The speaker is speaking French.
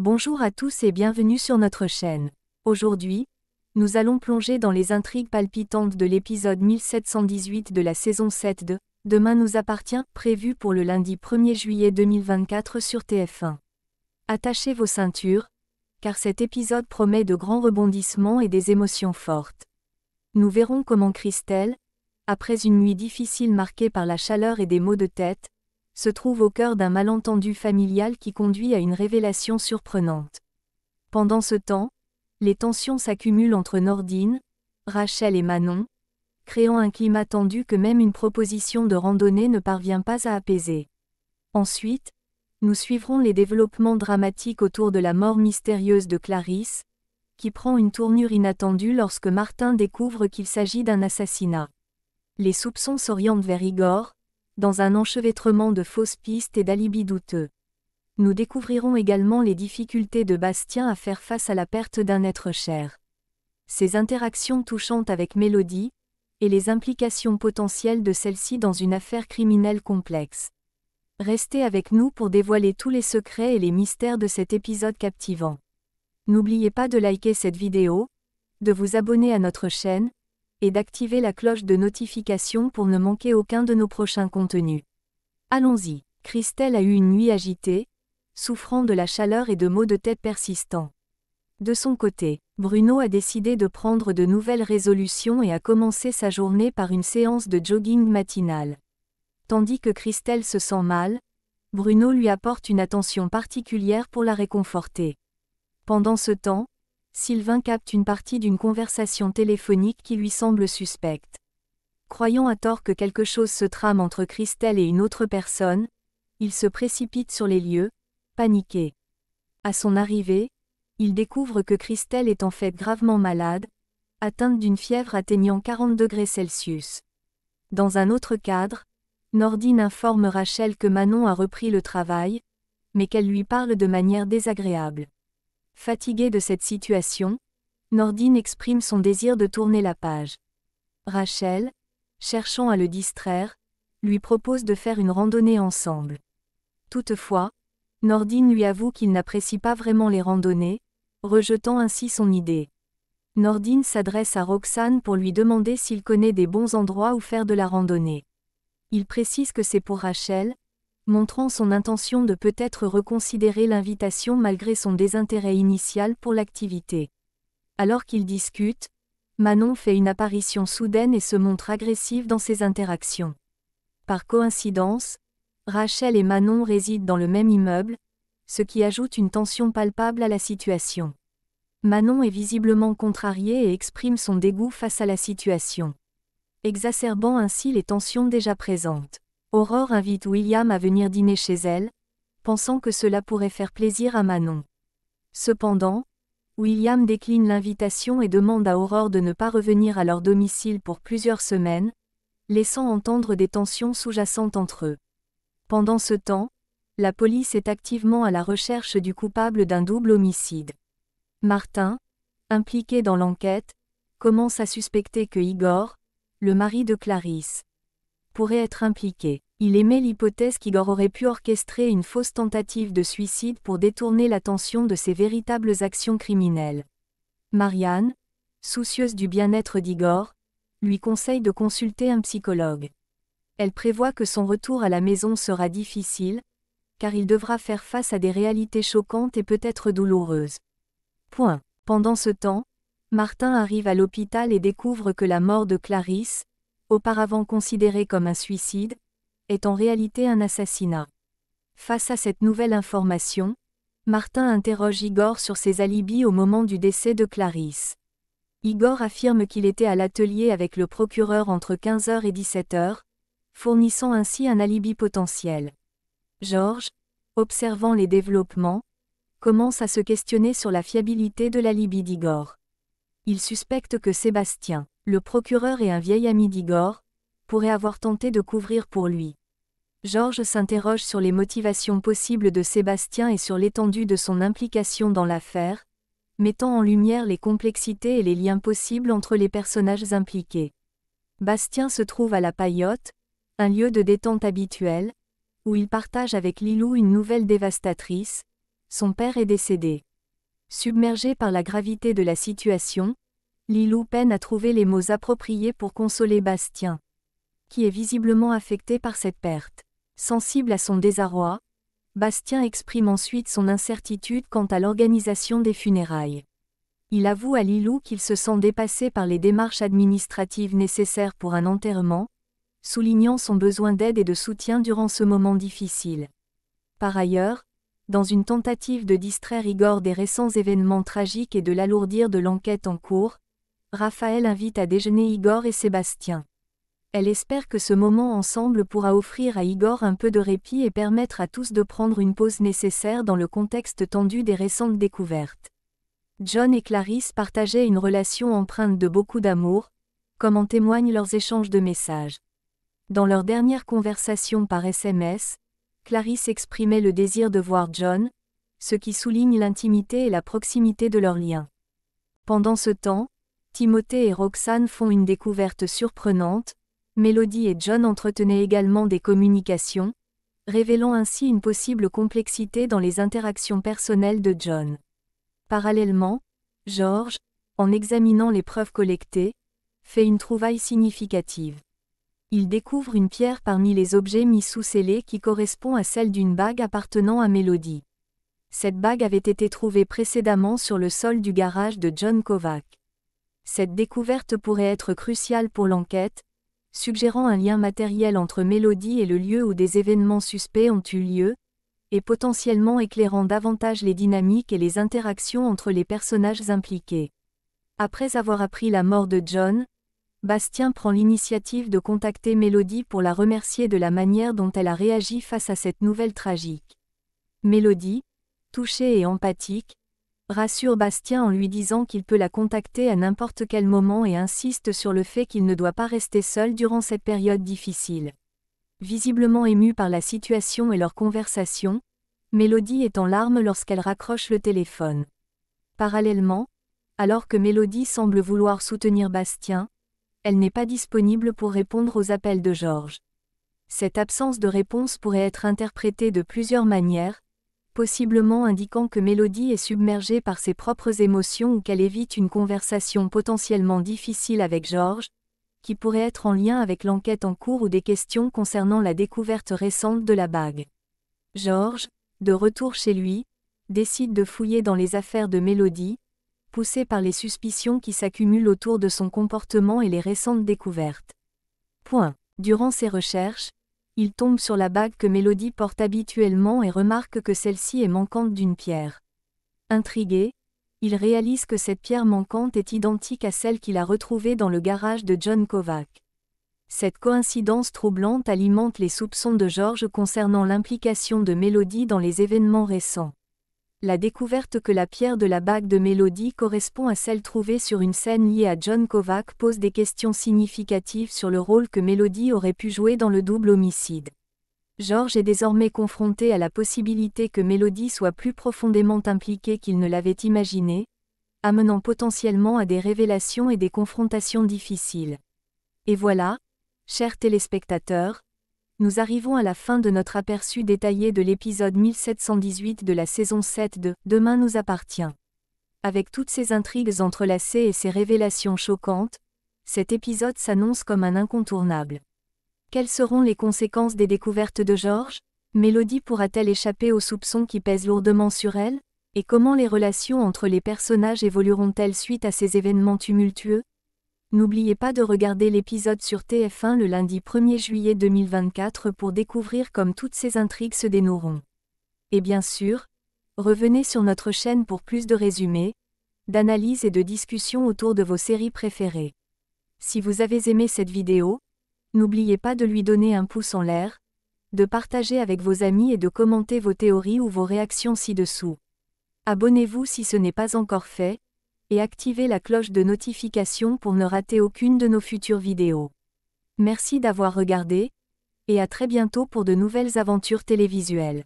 Bonjour à tous et bienvenue sur notre chaîne. Aujourd'hui, nous allons plonger dans les intrigues palpitantes de l'épisode 1718 de la saison 7 de Demain nous appartient, prévu pour le lundi 1er juillet 2024 sur TF1. Attachez vos ceintures, car cet épisode promet de grands rebondissements et des émotions fortes. Nous verrons comment Christelle, après une nuit difficile marquée par la chaleur et des maux de tête, se trouve au cœur d'un malentendu familial qui conduit à une révélation surprenante. Pendant ce temps, les tensions s'accumulent entre Nordine, Rachel et Manon, créant un climat tendu que même une proposition de randonnée ne parvient pas à apaiser. Ensuite, nous suivrons les développements dramatiques autour de la mort mystérieuse de Clarisse, qui prend une tournure inattendue lorsque Martin découvre qu'il s'agit d'un assassinat. Les soupçons s'orientent vers Igor, dans un enchevêtrement de fausses pistes et d'alibis douteux. Nous découvrirons également les difficultés de Bastien à faire face à la perte d'un être cher. Ses interactions touchantes avec Mélodie, et les implications potentielles de celle-ci dans une affaire criminelle complexe. Restez avec nous pour dévoiler tous les secrets et les mystères de cet épisode captivant. N'oubliez pas de liker cette vidéo, de vous abonner à notre chaîne, et d'activer la cloche de notification pour ne manquer aucun de nos prochains contenus. Allons-y. Christelle a eu une nuit agitée, souffrant de la chaleur et de maux de tête persistants. De son côté, Bruno a décidé de prendre de nouvelles résolutions et a commencé sa journée par une séance de jogging matinale. Tandis que Christelle se sent mal, Bruno lui apporte une attention particulière pour la réconforter. Pendant ce temps, Sylvain capte une partie d'une conversation téléphonique qui lui semble suspecte. Croyant à tort que quelque chose se trame entre Christelle et une autre personne, il se précipite sur les lieux, paniqué. À son arrivée, il découvre que Christelle est en fait gravement malade, atteinte d'une fièvre atteignant 40 degrés Celsius. Dans un autre cadre, Nordine informe Rachel que Manon a repris le travail, mais qu'elle lui parle de manière désagréable. Fatigué de cette situation, Nordine exprime son désir de tourner la page. Rachel, cherchant à le distraire, lui propose de faire une randonnée ensemble. Toutefois, Nordine lui avoue qu'il n'apprécie pas vraiment les randonnées, rejetant ainsi son idée. Nordine s'adresse à Roxane pour lui demander s'il connaît des bons endroits où faire de la randonnée. Il précise que c'est pour Rachel, montrant son intention de peut-être reconsidérer l'invitation malgré son désintérêt initial pour l'activité. Alors qu'ils discutent, Manon fait une apparition soudaine et se montre agressive dans ses interactions. Par coïncidence, Rachel et Manon résident dans le même immeuble, ce qui ajoute une tension palpable à la situation. Manon est visiblement contrariée et exprime son dégoût face à la situation, exacerbant ainsi les tensions déjà présentes. Aurore invite William à venir dîner chez elle, pensant que cela pourrait faire plaisir à Manon. Cependant, William décline l'invitation et demande à Aurore de ne pas revenir à leur domicile pour plusieurs semaines, laissant entendre des tensions sous-jacentes entre eux. Pendant ce temps, la police est activement à la recherche du coupable d'un double homicide. Martin, impliqué dans l'enquête, commence à suspecter que Igor, le mari de Clarisse, pourrait être impliqué. Il émet l'hypothèse qu'Igor aurait pu orchestrer une fausse tentative de suicide pour détourner l'attention de ses véritables actions criminelles. Marianne, soucieuse du bien-être d'Igor, lui conseille de consulter un psychologue. Elle prévoit que son retour à la maison sera difficile, car il devra faire face à des réalités choquantes et peut-être douloureuses. Point. Pendant ce temps, Martin arrive à l'hôpital et découvre que la mort de Clarisse, auparavant considéré comme un suicide, est en réalité un assassinat. Face à cette nouvelle information, Martin interroge Igor sur ses alibis au moment du décès de Clarisse. Igor affirme qu'il était à l'atelier avec le procureur entre 15h et 17h, fournissant ainsi un alibi potentiel. Georges, observant les développements, commence à se questionner sur la fiabilité de l'alibi d'Igor. Il suspecte que Sébastien le procureur et un vieil ami d'Igor, pourraient avoir tenté de couvrir pour lui. Georges s'interroge sur les motivations possibles de Sébastien et sur l'étendue de son implication dans l'affaire, mettant en lumière les complexités et les liens possibles entre les personnages impliqués. Bastien se trouve à la Payotte, un lieu de détente habituel, où il partage avec Lilou une nouvelle dévastatrice, son père est décédé. Submergé par la gravité de la situation, Lilou peine à trouver les mots appropriés pour consoler Bastien, qui est visiblement affecté par cette perte. Sensible à son désarroi, Bastien exprime ensuite son incertitude quant à l'organisation des funérailles. Il avoue à Lilou qu'il se sent dépassé par les démarches administratives nécessaires pour un enterrement, soulignant son besoin d'aide et de soutien durant ce moment difficile. Par ailleurs, dans une tentative de distraire Igor des récents événements tragiques et de l'alourdir de l'enquête en cours, Raphaël invite à déjeuner Igor et Sébastien. Elle espère que ce moment ensemble pourra offrir à Igor un peu de répit et permettre à tous de prendre une pause nécessaire dans le contexte tendu des récentes découvertes. John et Clarisse partageaient une relation empreinte de beaucoup d'amour, comme en témoignent leurs échanges de messages. Dans leur dernière conversation par SMS, Clarisse exprimait le désir de voir John, ce qui souligne l'intimité et la proximité de leur lien. Pendant ce temps, Timothée et Roxane font une découverte surprenante, Mélodie et John entretenaient également des communications, révélant ainsi une possible complexité dans les interactions personnelles de John. Parallèlement, George, en examinant les preuves collectées, fait une trouvaille significative. Il découvre une pierre parmi les objets mis sous scellé qui correspond à celle d'une bague appartenant à Mélodie. Cette bague avait été trouvée précédemment sur le sol du garage de John Kovac. Cette découverte pourrait être cruciale pour l'enquête, suggérant un lien matériel entre Mélodie et le lieu où des événements suspects ont eu lieu, et potentiellement éclairant davantage les dynamiques et les interactions entre les personnages impliqués. Après avoir appris la mort de John, Bastien prend l'initiative de contacter Mélodie pour la remercier de la manière dont elle a réagi face à cette nouvelle tragique. Mélodie, touchée et empathique, rassure Bastien en lui disant qu'il peut la contacter à n'importe quel moment et insiste sur le fait qu'il ne doit pas rester seul durant cette période difficile. Visiblement émue par la situation et leur conversation, Mélodie est en larmes lorsqu'elle raccroche le téléphone. Parallèlement, alors que Mélodie semble vouloir soutenir Bastien, elle n'est pas disponible pour répondre aux appels de Georges. Cette absence de réponse pourrait être interprétée de plusieurs manières, possiblement indiquant que Mélodie est submergée par ses propres émotions ou qu'elle évite une conversation potentiellement difficile avec Georges, qui pourrait être en lien avec l'enquête en cours ou des questions concernant la découverte récente de la bague. Georges, de retour chez lui, décide de fouiller dans les affaires de Mélodie, poussé par les suspicions qui s'accumulent autour de son comportement et les récentes découvertes. Point. Durant ses recherches, il tombe sur la bague que Mélodie porte habituellement et remarque que celle-ci est manquante d'une pierre. Intrigué, il réalise que cette pierre manquante est identique à celle qu'il a retrouvée dans le garage de John Kovac. Cette coïncidence troublante alimente les soupçons de George concernant l'implication de Mélodie dans les événements récents la découverte que la pierre de la bague de Mélodie correspond à celle trouvée sur une scène liée à John Kovac pose des questions significatives sur le rôle que Mélodie aurait pu jouer dans le double homicide. George est désormais confronté à la possibilité que Mélodie soit plus profondément impliquée qu'il ne l'avait imaginé, amenant potentiellement à des révélations et des confrontations difficiles. Et voilà, chers téléspectateurs, nous arrivons à la fin de notre aperçu détaillé de l'épisode 1718 de la saison 7 de Demain nous appartient. Avec toutes ces intrigues entrelacées et ces révélations choquantes, cet épisode s'annonce comme un incontournable. Quelles seront les conséquences des découvertes de Georges Mélodie pourra-t-elle échapper aux soupçons qui pèsent lourdement sur elle Et comment les relations entre les personnages évolueront-elles suite à ces événements tumultueux N'oubliez pas de regarder l'épisode sur TF1 le lundi 1er juillet 2024 pour découvrir comme toutes ces intrigues se dénoueront. Et bien sûr, revenez sur notre chaîne pour plus de résumés, d'analyses et de discussions autour de vos séries préférées. Si vous avez aimé cette vidéo, n'oubliez pas de lui donner un pouce en l'air, de partager avec vos amis et de commenter vos théories ou vos réactions ci-dessous. Abonnez-vous si ce n'est pas encore fait, et activez la cloche de notification pour ne rater aucune de nos futures vidéos. Merci d'avoir regardé, et à très bientôt pour de nouvelles aventures télévisuelles.